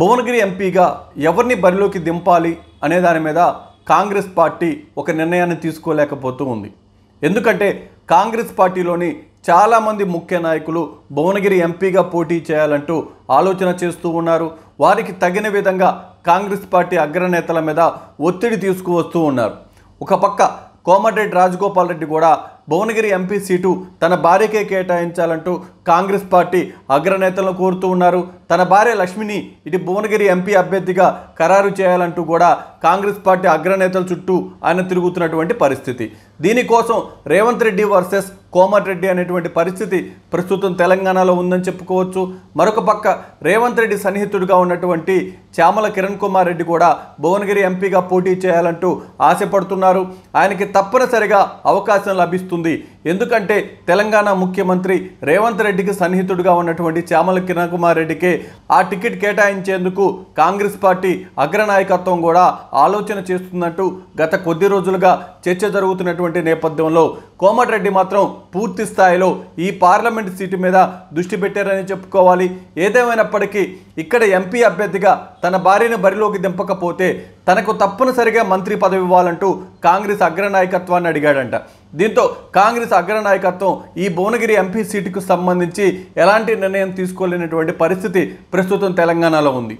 భువనగిరి ఎంపీగా ఎవరిని బరిలోకి దింపాలి అనే దాని మీద కాంగ్రెస్ పార్టీ ఒక నిర్ణయాన్ని తీసుకోలేకపోతూ ఉంది ఎందుకంటే కాంగ్రెస్ పార్టీలోని చాలామంది ముఖ్య నాయకులు భువనగిరి ఎంపీగా పోటీ చేయాలంటూ ఆలోచన చేస్తూ ఉన్నారు వారికి తగిన విధంగా కాంగ్రెస్ పార్టీ అగ్రనేతల మీద ఒత్తిడి తీసుకువస్తూ ఉన్నారు ఒక పక్క కోమటిరెడ్డి రాజగోపాల్ రెడ్డి కూడా భువనగిరి ఎంపీ సీటు తన భార్యకే కేటాయించాలంటూ కాంగ్రెస్ పార్టీ అగ్రనేతలను కోరుతూ ఉన్నారు తన భార్య లక్ష్మిని ఇటు భువనగిరి ఎంపీ అభ్యర్థిగా ఖరారు చేయాలంటూ కూడా కాంగ్రెస్ పార్టీ అగ్రనేతల చుట్టూ ఆయన తిరుగుతున్నటువంటి పరిస్థితి దీనికోసం రేవంత్ రెడ్డి వర్సెస్ కోమటిరెడ్డి అనేటువంటి పరిస్థితి ప్రస్తుతం తెలంగాణలో ఉందని చెప్పుకోవచ్చు మరొక పక్క రేవంత్ రెడ్డి సన్నిహితుడిగా ఉన్నటువంటి చామల కిరణ్ కుమార్ రెడ్డి కూడా భువనగిరి ఎంపీగా పోటీ చేయాలంటూ ఆశపడుతున్నారు ఆయనకి తప్పనిసరిగా అవకాశం లభిస్తుంది ఎందుకంటే తెలంగాణ ముఖ్యమంత్రి రేవంత్ రెడ్డికి సన్నిహితుడుగా ఉన్నటువంటి చామల కిరణ్ కుమార్ రెడ్డికి ఆ టికెట్ కేటాయించేందుకు కాంగ్రెస్ పార్టీ అగ్రనాయకత్వం కూడా ఆలోచన చేస్తున్నట్టు గత కొద్ది రోజులుగా చర్చ జరుగుతున్నటువంటి నేపథ్యంలో కోమటిరెడ్డి మాత్రం పూర్తి స్థాయిలో ఈ పార్లమెంట్ సీటు మీద దృష్టి పెట్టారని చెప్పుకోవాలి ఏదేమైనప్పటికీ ఇక్కడ ఎంపీ అభ్యర్థిగా తన భార్యను బరిలోకి దింపకపోతే తనకు తప్పనిసరిగా మంత్రి పదవి ఇవ్వాలంటూ కాంగ్రెస్ అగ్రనాయకత్వాన్ని అడిగాడంట దీంతో కాంగ్రెస్ అగ్ర నాయకత్వం ఈ భువనగిరి ఎంపీ సీటుకు సంబంధించి ఎలాంటి నిర్ణయం తీసుకోలేనటువంటి పరిస్థితి ప్రస్తుతం తెలంగాణలో ఉంది